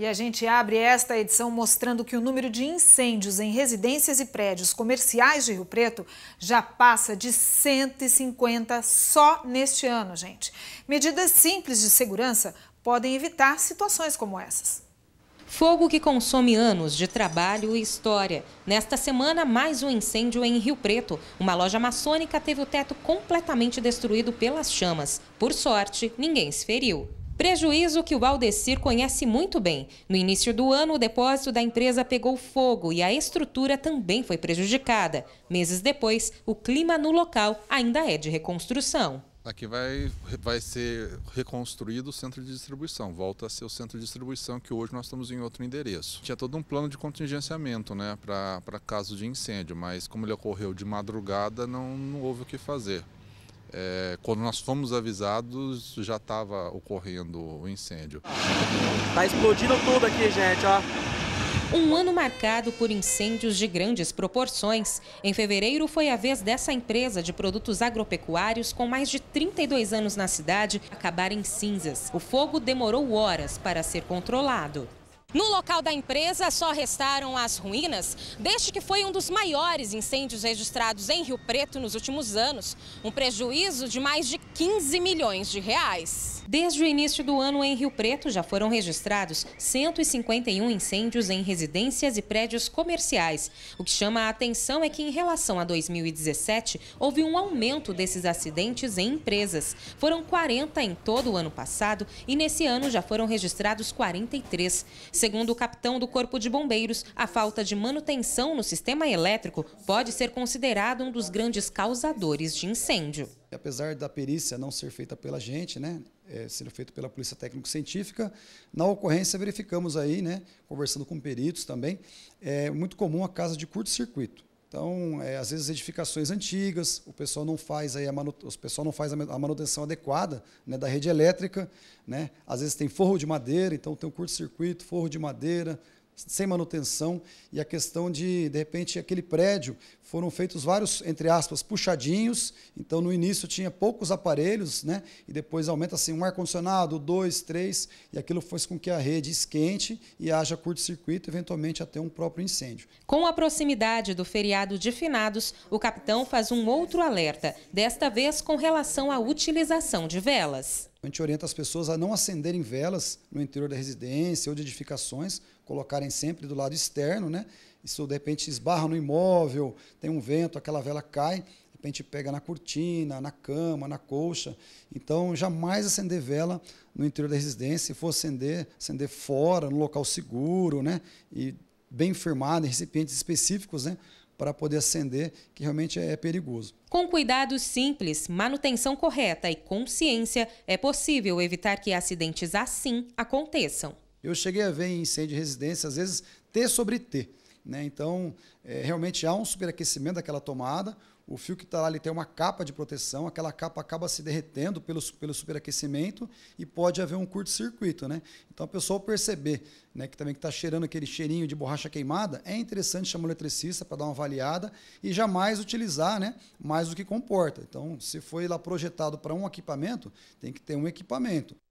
E a gente abre esta edição mostrando que o número de incêndios em residências e prédios comerciais de Rio Preto já passa de 150 só neste ano, gente. Medidas simples de segurança podem evitar situações como essas. Fogo que consome anos de trabalho e história. Nesta semana, mais um incêndio em Rio Preto. Uma loja maçônica teve o teto completamente destruído pelas chamas. Por sorte, ninguém se feriu. Prejuízo que o Aldecir conhece muito bem. No início do ano, o depósito da empresa pegou fogo e a estrutura também foi prejudicada. Meses depois, o clima no local ainda é de reconstrução. Aqui vai, vai ser reconstruído o centro de distribuição, volta a ser o centro de distribuição que hoje nós estamos em outro endereço. Tinha todo um plano de contingenciamento né, para caso de incêndio, mas como ele ocorreu de madrugada, não, não houve o que fazer. É, quando nós fomos avisados, já estava ocorrendo o incêndio. Tá explodindo tudo aqui, gente, ó. Um ano marcado por incêndios de grandes proporções. Em fevereiro foi a vez dessa empresa de produtos agropecuários com mais de 32 anos na cidade acabar em cinzas. O fogo demorou horas para ser controlado. No local da empresa só restaram as ruínas deste que foi um dos maiores incêndios registrados em Rio Preto nos últimos anos, um prejuízo de mais de 15 milhões de reais. Desde o início do ano em Rio Preto já foram registrados 151 incêndios em residências e prédios comerciais. O que chama a atenção é que em relação a 2017 houve um aumento desses acidentes em empresas. Foram 40 em todo o ano passado e nesse ano já foram registrados 43. Segundo o capitão do Corpo de Bombeiros, a falta de manutenção no sistema elétrico pode ser considerado um dos grandes causadores de incêndio. Apesar da perícia não ser feita pela gente, né, é, sendo feito pela Polícia Técnico-Científica. Na ocorrência, verificamos aí, né, conversando com peritos também, é muito comum a casa de curto-circuito. Então, é, às vezes edificações antigas, o pessoal não faz aí a, manu o pessoal não faz a manutenção adequada né, da rede elétrica, né? Às vezes tem forro de madeira, então tem um curto-circuito, forro de madeira, sem manutenção e a questão de, de repente, aquele prédio, foram feitos vários, entre aspas, puxadinhos, então no início tinha poucos aparelhos, né? e depois aumenta assim, um ar-condicionado, dois, três, e aquilo faz com que a rede esquente e haja curto-circuito, eventualmente até um próprio incêndio. Com a proximidade do feriado de finados, o capitão faz um outro alerta, desta vez com relação à utilização de velas a gente orienta as pessoas a não acenderem velas no interior da residência ou de edificações, colocarem sempre do lado externo, né? Isso de repente esbarra no imóvel, tem um vento, aquela vela cai, de repente pega na cortina, na cama, na colcha. Então, jamais acender vela no interior da residência, se for acender, acender fora, no local seguro, né? E bem firmado, em recipientes específicos, né? para poder acender, que realmente é, é perigoso. Com cuidados simples, manutenção correta e consciência, é possível evitar que acidentes assim aconteçam. Eu cheguei a ver em incêndio de residência, às vezes, T sobre T. Né? Então, é, realmente há um superaquecimento daquela tomada, o fio que está lá ele tem uma capa de proteção, aquela capa acaba se derretendo pelo, pelo superaquecimento e pode haver um curto-circuito. Né? Então, a pessoa perceber né, que também está cheirando aquele cheirinho de borracha queimada, é interessante chamar o eletricista para dar uma avaliada e jamais utilizar né, mais do que comporta. Então, se foi lá projetado para um equipamento, tem que ter um equipamento.